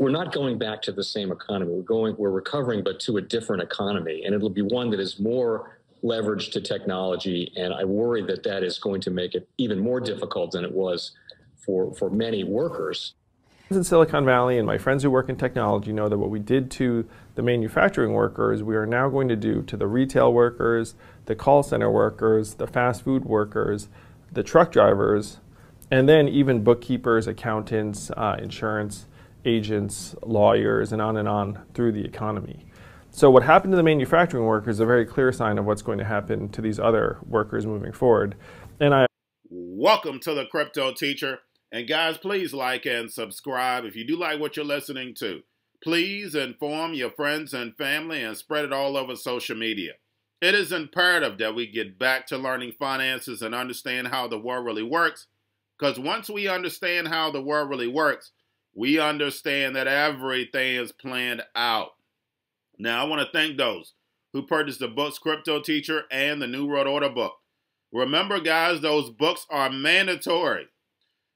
we're not going back to the same economy. We're going, we're recovering, but to a different economy, and it'll be one that is more leveraged to technology. And I worry that that is going to make it even more difficult than it was for for many workers. In Silicon Valley, and my friends who work in technology know that what we did to the manufacturing workers, we are now going to do to the retail workers, the call center workers, the fast food workers, the truck drivers, and then even bookkeepers, accountants, uh, insurance agents, lawyers, and on and on through the economy. So what happened to the manufacturing workers is a very clear sign of what's going to happen to these other workers moving forward. And I welcome to the crypto teacher. And guys, please like and subscribe if you do like what you're listening to. Please inform your friends and family and spread it all over social media. It is imperative that we get back to learning finances and understand how the world really works. Because once we understand how the world really works, we understand that everything is planned out. Now, I want to thank those who purchased the books Crypto Teacher and the New World Order book. Remember, guys, those books are mandatory.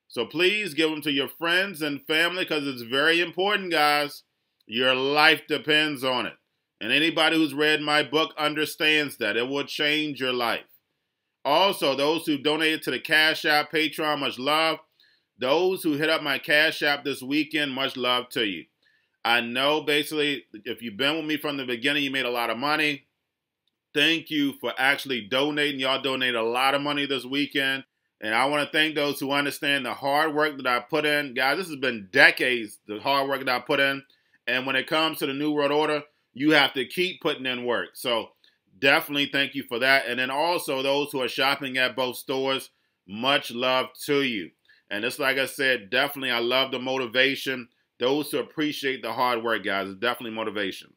So please give them to your friends and family because it's very important, guys. Your life depends on it. And anybody who's read my book understands that. It will change your life. Also, those who donated to the Cash App, Patreon, much love. Those who hit up my Cash App this weekend, much love to you. I know basically if you've been with me from the beginning, you made a lot of money. Thank you for actually donating. Y'all donated a lot of money this weekend. And I want to thank those who understand the hard work that I put in. Guys, this has been decades, the hard work that I put in. And when it comes to the New World Order, you have to keep putting in work. So definitely thank you for that. And then also those who are shopping at both stores, much love to you. And it's like I said, definitely I love the motivation. Those who appreciate the hard work, guys, it's definitely motivation.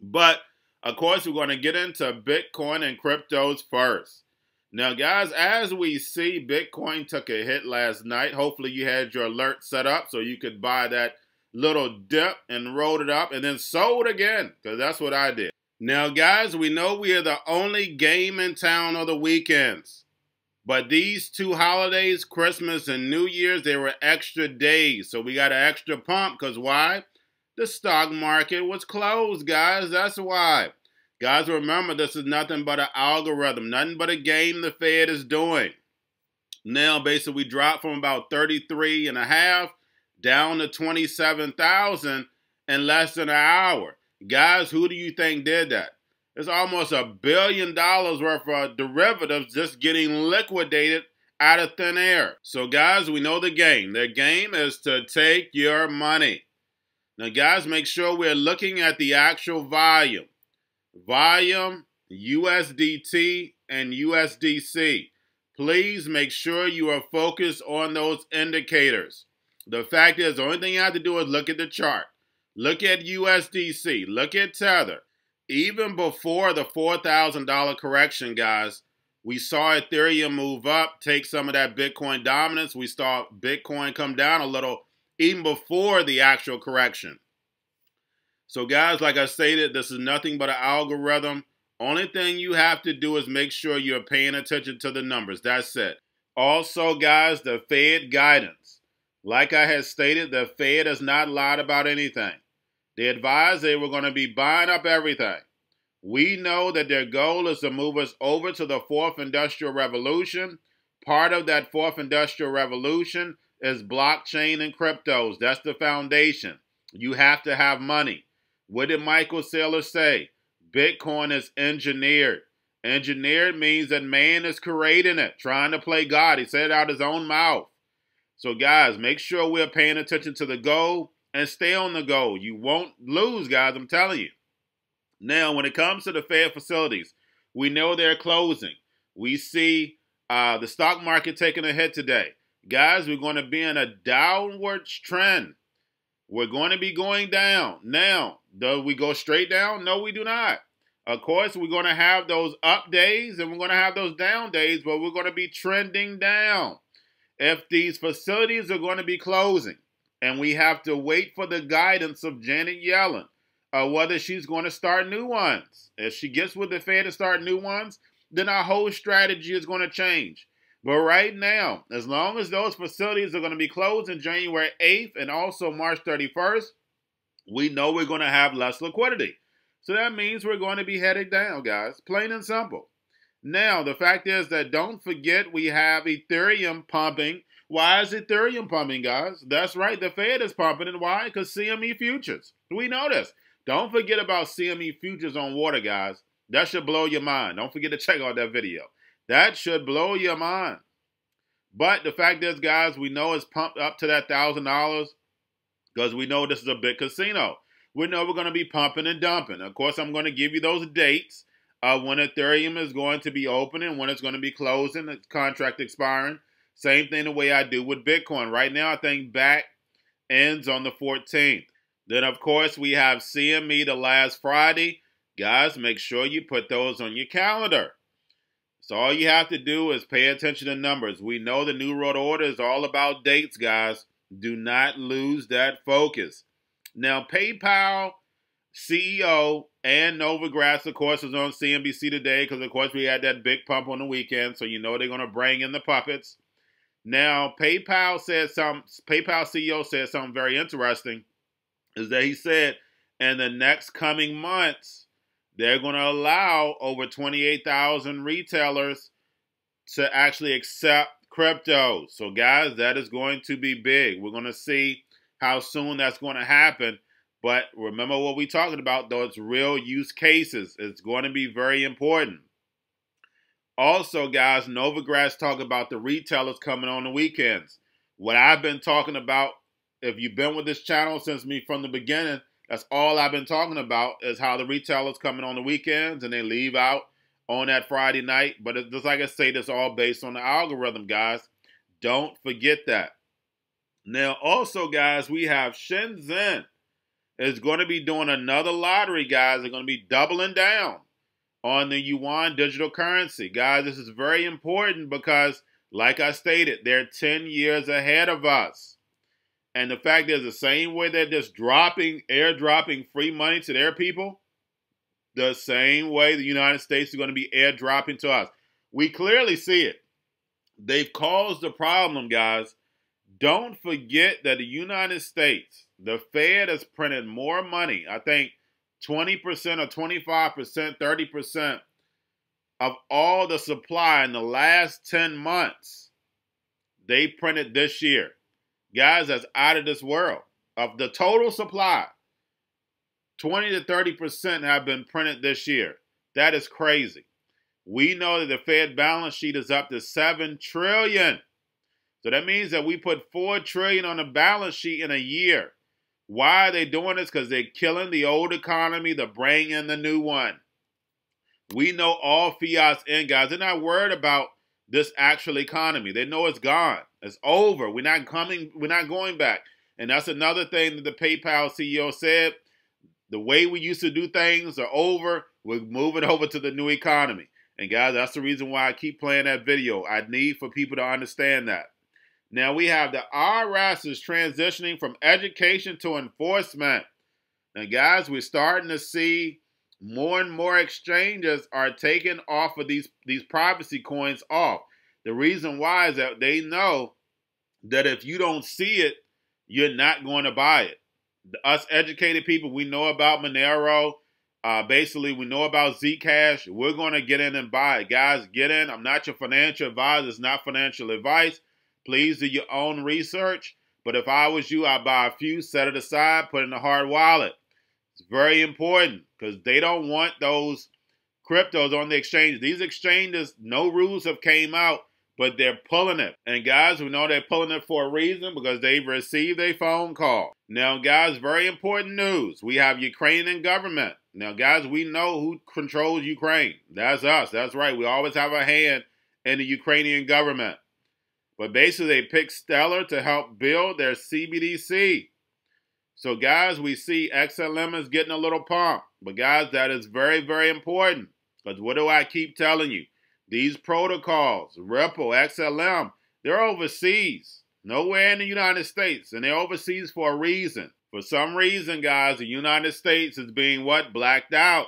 But of course, we're going to get into Bitcoin and cryptos first. Now, guys, as we see, Bitcoin took a hit last night. Hopefully, you had your alert set up so you could buy that little dip and rolled it up and then sold again because that's what I did. Now, guys, we know we are the only game in town on the weekends. But these two holidays, Christmas and New Year's, they were extra days. So we got an extra pump because why? The stock market was closed, guys. That's why. Guys, remember this is nothing but an algorithm, nothing but a game the Fed is doing. Now, basically, we dropped from about 33 and a half down to 27,000 in less than an hour. Guys, who do you think did that? It's almost a billion dollars worth of derivatives just getting liquidated out of thin air. So, guys, we know the game. The game is to take your money. Now, guys, make sure we're looking at the actual volume. Volume, USDT, and USDC. Please make sure you are focused on those indicators. The fact is, the only thing you have to do is look at the chart. Look at USDC. Look at Tether even before the $4,000 correction, guys, we saw Ethereum move up, take some of that Bitcoin dominance. We saw Bitcoin come down a little even before the actual correction. So, guys, like I stated, this is nothing but an algorithm. Only thing you have to do is make sure you're paying attention to the numbers. That's it. Also, guys, the Fed guidance. Like I had stated, the Fed has not lied about anything. They advised they were going to be buying up everything. We know that their goal is to move us over to the fourth industrial revolution. Part of that fourth industrial revolution is blockchain and cryptos. That's the foundation. You have to have money. What did Michael Saylor say? Bitcoin is engineered. Engineered means that man is creating it, trying to play God. He said it out his own mouth. So, guys, make sure we're paying attention to the goal and stay on the go. You won't lose, guys. I'm telling you. Now, when it comes to the Fed facilities, we know they're closing. We see uh, the stock market taking a hit today. Guys, we're going to be in a downwards trend. We're going to be going down. Now, do we go straight down? No, we do not. Of course, we're going to have those up days and we're going to have those down days, but we're going to be trending down if these facilities are going to be closing. And we have to wait for the guidance of Janet Yellen, uh, whether she's going to start new ones. If she gets with the Fed to start new ones, then our whole strategy is going to change. But right now, as long as those facilities are going to be closed in January 8th and also March 31st, we know we're going to have less liquidity. So that means we're going to be headed down, guys, plain and simple. Now, the fact is that don't forget we have Ethereum pumping why is Ethereum pumping, guys? That's right, the Fed is pumping. And why? Because CME futures. We know this. Don't forget about CME futures on water, guys. That should blow your mind. Don't forget to check out that video. That should blow your mind. But the fact is, guys, we know it's pumped up to that $1,000 because we know this is a big casino. We know we're going to be pumping and dumping. Of course, I'm going to give you those dates of when Ethereum is going to be opening, when it's going to be closing, the contract expiring. Same thing the way I do with Bitcoin. Right now, I think back ends on the 14th. Then, of course, we have CME the last Friday. Guys, make sure you put those on your calendar. So all you have to do is pay attention to numbers. We know the New World Order is all about dates, guys. Do not lose that focus. Now, PayPal CEO and Novogratz, of course, is on CNBC today because, of course, we had that big pump on the weekend. So you know they're going to bring in the puppets. Now, PayPal said some PayPal CEO said something very interesting is that he said in the next coming months they're going to allow over 28,000 retailers to actually accept crypto. So guys, that is going to be big. We're going to see how soon that's going to happen. But remember what we talked about, though, it's real use cases. It's going to be very important. Also, guys, Novogratz talk about the retailers coming on the weekends. What I've been talking about, if you've been with this channel since me from the beginning, that's all I've been talking about is how the retailers coming on the weekends and they leave out on that Friday night. But it's just like I say, this all based on the algorithm, guys. Don't forget that. Now, also, guys, we have Shenzhen is going to be doing another lottery, guys. They're going to be doubling down on the yuan digital currency. Guys, this is very important because, like I stated, they're 10 years ahead of us. And the fact is, the same way they're just dropping, airdropping free money to their people, the same way the United States is going to be airdropping to us. We clearly see it. They've caused the problem, guys. Don't forget that the United States, the Fed has printed more money. I think 20% or 25%, 30% of all the supply in the last 10 months they printed this year. Guys, that's out of this world. Of the total supply, 20 to 30% have been printed this year. That is crazy. We know that the Fed balance sheet is up to 7 trillion. So that means that we put 4 trillion on the balance sheet in a year. Why are they doing this? Because they're killing the old economy they're in the new one. We know all fiat's in, guys. They're not worried about this actual economy. They know it's gone. It's over. We're not coming, we're not going back. And that's another thing that the PayPal CEO said. The way we used to do things are over. We're moving over to the new economy. And guys, that's the reason why I keep playing that video. I need for people to understand that. Now we have the IRS is transitioning from education to enforcement. And guys, we're starting to see more and more exchanges are taking off of these, these privacy coins off. The reason why is that they know that if you don't see it, you're not going to buy it. Us educated people, we know about Monero. Uh, basically, we know about Zcash. We're going to get in and buy it. Guys, get in. I'm not your financial advisor. It's not financial advice. Please do your own research, but if I was you, I'd buy a few, set it aside, put it in a hard wallet. It's very important because they don't want those cryptos on the exchange. These exchanges, no rules have came out, but they're pulling it. And guys, we know they're pulling it for a reason because they've received a phone call. Now, guys, very important news. We have Ukrainian government. Now, guys, we know who controls Ukraine. That's us. That's right. We always have a hand in the Ukrainian government. But basically, they picked Stellar to help build their CBDC. So, guys, we see XLM is getting a little pump. But, guys, that is very, very important. Because what do I keep telling you? These protocols, Ripple, XLM, they're overseas, nowhere in the United States. And they're overseas for a reason. For some reason, guys, the United States is being what? Blacked out.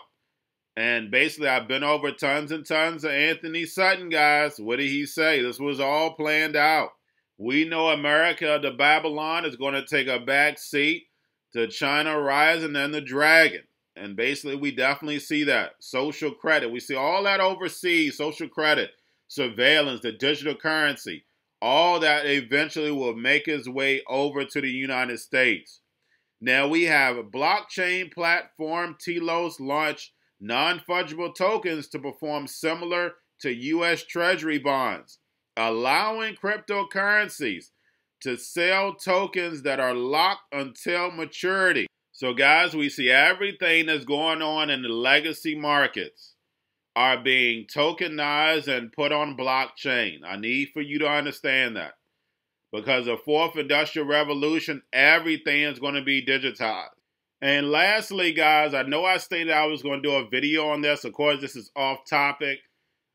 And basically, I've been over tons and tons of Anthony Sutton, guys. What did he say? This was all planned out. We know America, the Babylon, is going to take a back seat to China rising and the dragon. And basically, we definitely see that. Social credit. We see all that overseas, social credit, surveillance, the digital currency. All that eventually will make its way over to the United States. Now we have a blockchain platform Telos launched non fungible tokens to perform similar to U.S. Treasury bonds, allowing cryptocurrencies to sell tokens that are locked until maturity. So, guys, we see everything that's going on in the legacy markets are being tokenized and put on blockchain. I need for you to understand that because the fourth industrial revolution, everything is going to be digitized. And lastly, guys, I know I stated I was going to do a video on this. Of course, this is off topic.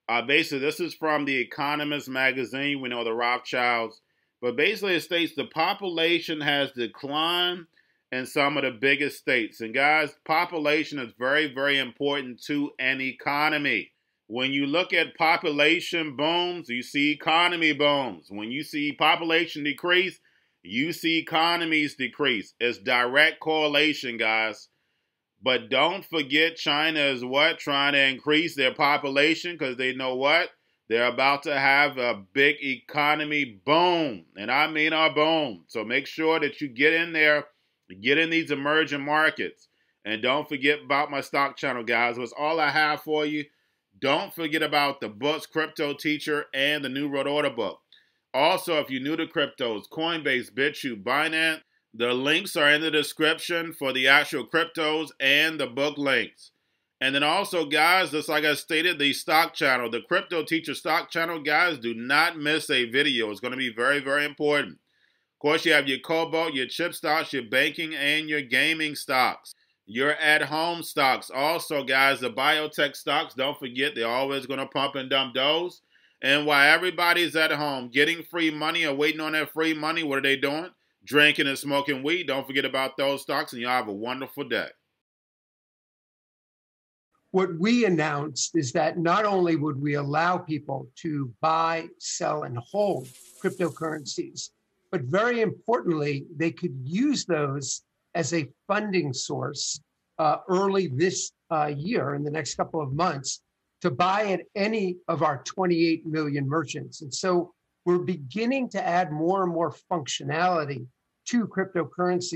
Uh, basically, this is from The Economist magazine. We know the Rothschilds. But basically, it states the population has declined in some of the biggest states. And guys, population is very, very important to an economy. When you look at population booms, you see economy booms. When you see population decrease, you see economies decrease. It's direct correlation, guys. But don't forget China is what? Trying to increase their population because they know what? They're about to have a big economy boom. And I mean a boom. So make sure that you get in there, get in these emerging markets. And don't forget about my stock channel, guys. That's all I have for you. Don't forget about the books, Crypto Teacher, and the New Road Order book. Also, if you're new to cryptos, Coinbase, BitChute, Binance, the links are in the description for the actual cryptos and the book links. And then also, guys, just like I stated, the stock channel, the Crypto Teacher stock channel, guys, do not miss a video. It's going to be very, very important. Of course, you have your Cobalt, your chip stocks, your banking, and your gaming stocks. Your at home stocks. Also, guys, the biotech stocks, don't forget, they're always going to pump and dump those. And while everybody's at home getting free money or waiting on that free money, what are they doing? Drinking and smoking weed. Don't forget about those stocks, and y'all have a wonderful day. What we announced is that not only would we allow people to buy, sell, and hold cryptocurrencies, but very importantly, they could use those as a funding source uh, early this uh, year in the next couple of months to buy at any of our 28 million merchants. And so we're beginning to add more and more functionality to cryptocurrency